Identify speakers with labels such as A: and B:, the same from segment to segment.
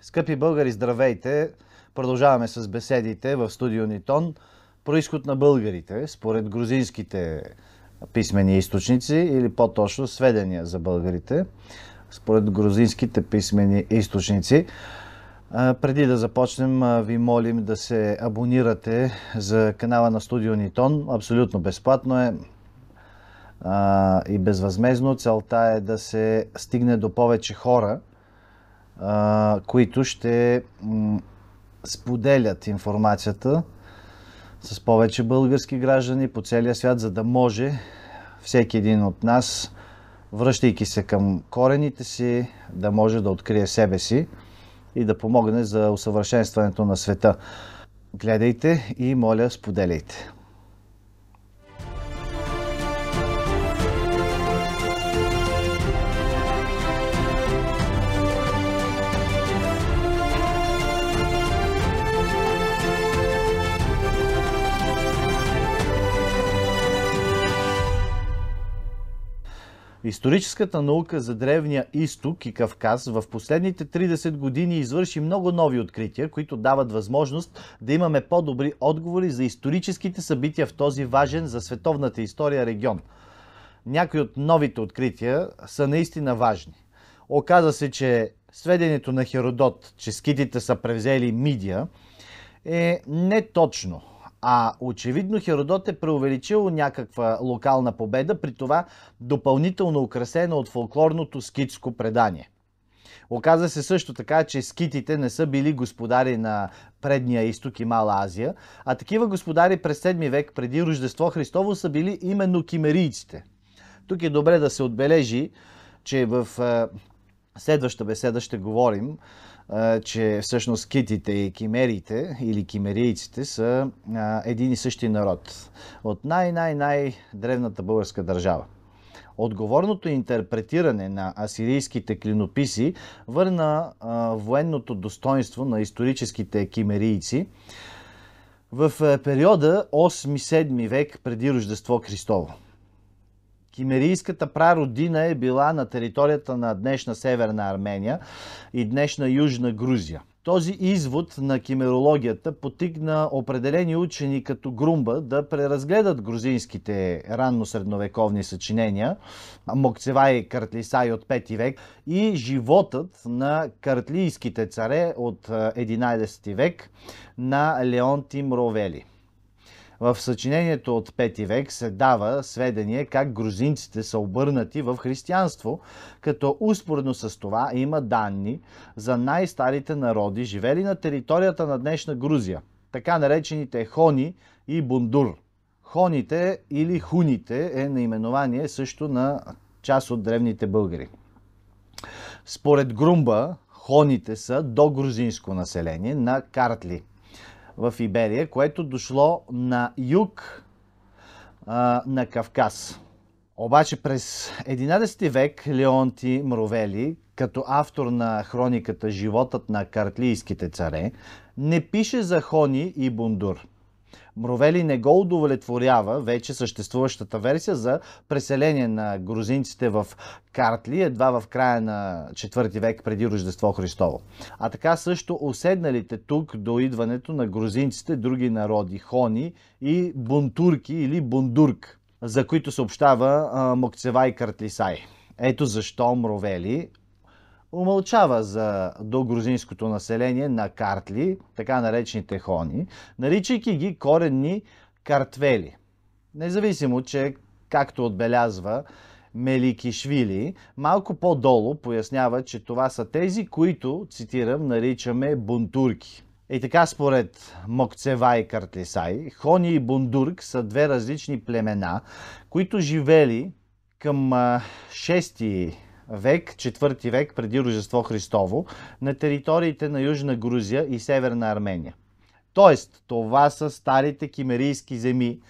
A: Скъпи българи, здравейте! Продължаваме с беседите в студио Нитон. Происход на българите, според грузинските писмени източници или по-точно сведения за българите, според грузинските писмени източници. Преди да започнем, ви молим да се абонирате за канала на студио Нитон. Абсолютно безплатно е и безвъзмезно. Целта е да се стигне до повече хора – които ще споделят информацията с повече български граждани по целия свят, за да може всеки един от нас, връщайки се към корените си, да може да открие себе си и да помогне за усъвършенстването на света. Гледайте и моля, споделяйте. Историческата наука за Древния изток и Кавказ в последните 30 години извърши много нови открития, които дават възможност да имаме по-добри отговори за историческите събития в този важен за световната история регион. Някои от новите открития са наистина важни. Оказа се, че сведението на Херодот, че скитите са превзели Мидия, е неточно. А очевидно Херодот е преувеличил някаква локална победа, при това допълнително украсена от фолклорното скитско предание. Оказа се също така, че скитите не са били господари на предния изток и Мала Азия, а такива господари през 7 век преди Рождество Христово са били именно кимерийците. Тук е добре да се отбележи, че в е, следваща беседа ще говорим че всъщност китите и кимерите или кимерийците са един и същи народ от най-най-най древната българска държава. Отговорното интерпретиране на асирийските клинописи върна военното достоинство на историческите кимерийци в периода 8-7 век преди Рождество Христово. Кимерийската прародина е била на територията на днешна Северна Армения и днешна Южна Грузия. Този извод на кимерологията потигна определени учени като Грумба да преразгледат грузинските ранно-средновековни съчинения Мокцевай Картлисай от 5 век и животът на картлийските царе от 11 век на Леонтим Ровели. В съчинението от V век се дава сведение как грузинците са обърнати в християнство, като успоредно с това има данни за най-старите народи, живели на територията на днешна Грузия, така наречените хони и бундур. Хоните или хуните е наименование също на част от древните българи. Според Грумба, хоните са до грузинско население на Картли в Иберия, което дошло на юг а, на Кавказ. Обаче през 11 век Леонти Мровели, като автор на хрониката Животът на картлийските царе, не пише за Хони и Бундур – Мровели не го удовлетворява вече съществуващата версия за преселение на грузинците в Картли едва в края на 4 век преди Рождество Христово. А така също оседналите тук до идването на грузинците други народи, хони и бунтурки или бундурк, за които съобщава Мокцева и Картлисай. Ето защо Мровели умълчава за, догрузинското население на картли, така наречените хони, наричайки ги коренни картвели. Независимо, че, както отбелязва Меликишвили, малко по-долу пояснява, че това са тези, които, цитирам, наричаме бунтурки. И така според Мокцева и Картлисай, Хони и Бундурк са две различни племена, които живели към 6 век, четвърти век преди Рождество Христово, на териториите на Южна Грузия и Северна Армения. Тоест, това са старите кимерийски земи.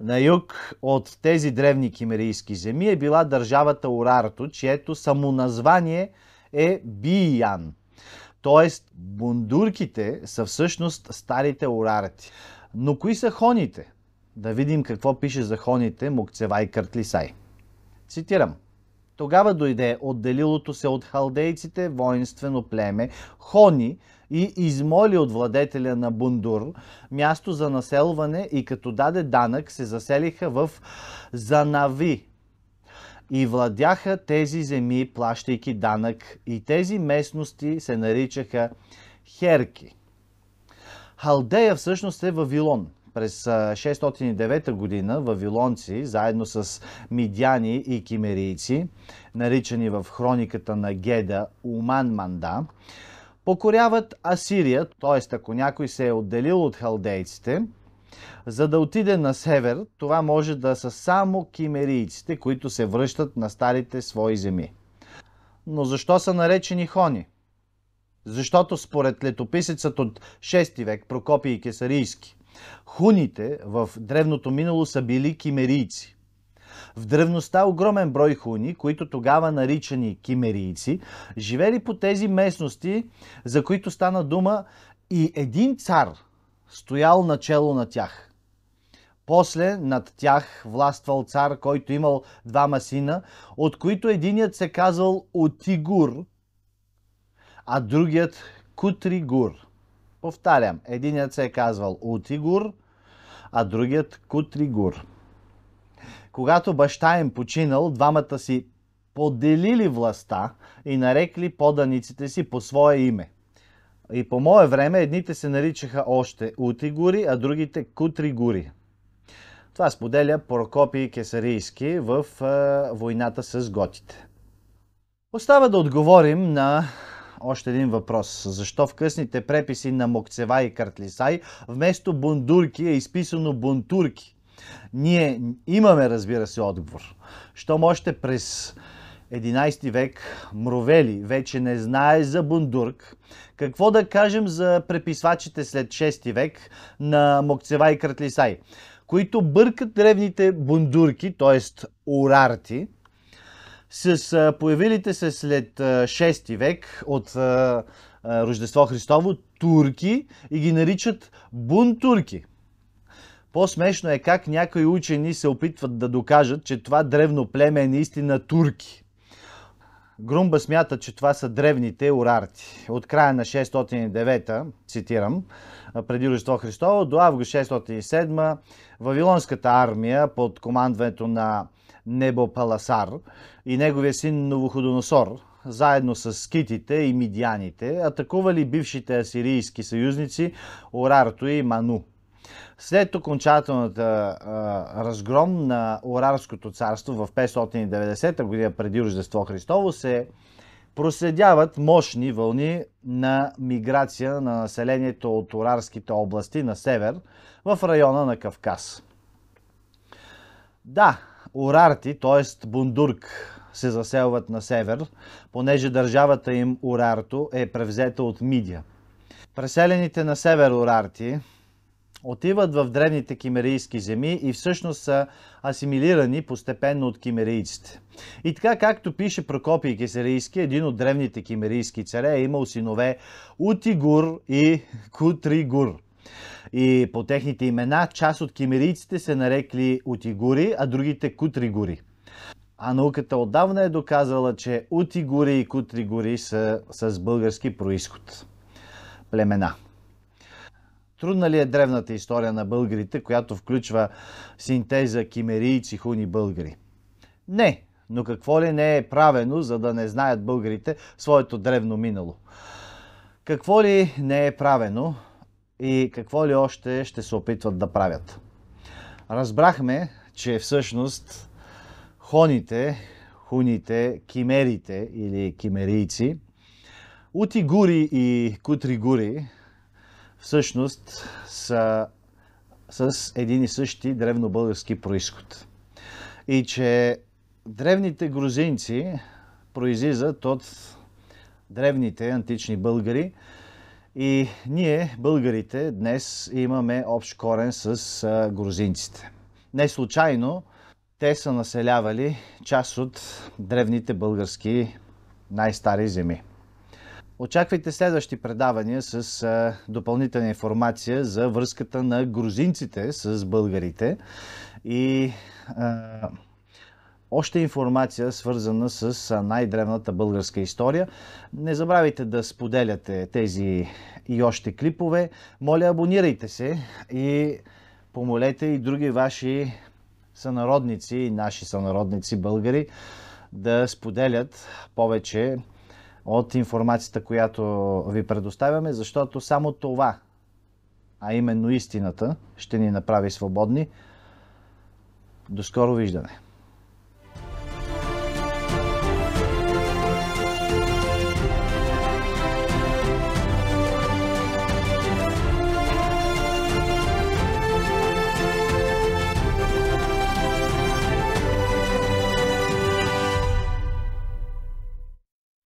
A: На юг от тези древни кимерийски земи е била държавата Урарто, чието самоназвание е Биян. Тоест, бундурките са всъщност старите урарти. Но кои са хоните? Да видим какво пише за хоните Мукцевай Картлисай. Цитирам. Тогава дойде отделилото се от халдейците воинствено племе Хони и измоли от владетеля на Бундур място за населване и като даде данък се заселиха в Занави, и владяха тези земи, плащайки данък, и тези местности се наричаха Херки. Халдея всъщност е Вавилон. През 609 година вавилонци, заедно с мидяни и кимерийци, наричани в хрониката на Геда Уман-Манда, покоряват Асирия, т.е. ако някой се е отделил от халдейците, за да отиде на север, това може да са само кимерийците, които се връщат на старите свои земи. Но защо са наречени хони? Защото според летописецът от 6 век Прокопий Кесарийски, Хуните в древното минало са били кимерийци. В древността огромен брой хуни, които тогава наричани кимерийци, живели по тези местности, за които стана дума и един цар стоял начело на тях – после над тях властвал цар, който имал двама сина, от които единият се казал Отигур, а другият Кутригур. Повтарям, единият се е казвал Утигур, а другият Кутригур. Когато баща им починал, двамата си поделили властта и нарекли поданиците си по свое име. И по мое време едните се наричаха още Утигури, а другите Кутригури. Това споделя Прокопий Кесарийски в е, войната с готите. Остава да отговорим на още един въпрос. Защо в късните преписи на Мокцева и Картлисай вместо бундурки е изписано бунтурки? Ние имаме, разбира се, отговор. Щом още през 11 век Мровели вече не знае за Бундурк. Какво да кажем за преписвачите след 6 век на Мокцева и Картлисай, които бъркат древните бундурки, т.е. урарти, с появилите се след 6 век от Рождество Христово турки и ги наричат бунтурки. По-смешно е как някои учени се опитват да докажат, че това древно племе е наистина турки. Грумба смята, че това са древните урарти. От края на 609, цитирам, преди Рождество Христово, до август 607 Вавилонската армия под командването на Небопаласар и неговия син Новоходоносор, заедно с скитите и мидияните, атакували бившите асирийски съюзници Орарто и Ману. След окончателната а, разгром на Орарското царство в 590 г. преди Рождество Христово се проследяват мощни вълни на миграция на населението от Орарските области на север в района на Кавказ. Да, Урарти, т.е. Бундурк, се заселват на север, понеже държавата им Урарто е превзета от Мидия. Преселените на север Урарти отиват в древните кимерийски земи и всъщност са асимилирани постепенно от кимерийците. И така, както пише Прокопий кесерийски, един от древните кимерийски царе е имал синове Утигур и Кутригур – и по техните имена част от кемерийците се нарекли утигури, а другите кутригури. А науката отдавна е доказала, че утигури и кутригури са с български происход. Племена. Трудна ли е древната история на българите, която включва синтеза кимерийци, хуни българи? Не, но какво ли не е правено, за да не знаят българите своето древно минало? Какво ли не е правено, и какво ли още ще се опитват да правят. Разбрахме, че всъщност хоните, хуните, кимерите или кимерийци, утигури и кутригури всъщност са с един и същи древнобългарски происход. И че древните грузинци произлизат от древните антични българи, и ние, българите, днес имаме общ корен с грузинците. Не случайно те са населявали част от древните български най-стари земи. Очаквайте следващи предавания с допълнителна информация за връзката на грузинците с българите и още информация, свързана с най-древната българска история. Не забравяйте да споделяте тези и още клипове. Моля, абонирайте се и помолете и други ваши сънародници и наши сънародници българи да споделят повече от информацията, която ви предоставяме, защото само това, а именно истината, ще ни направи свободни. До скоро виждане!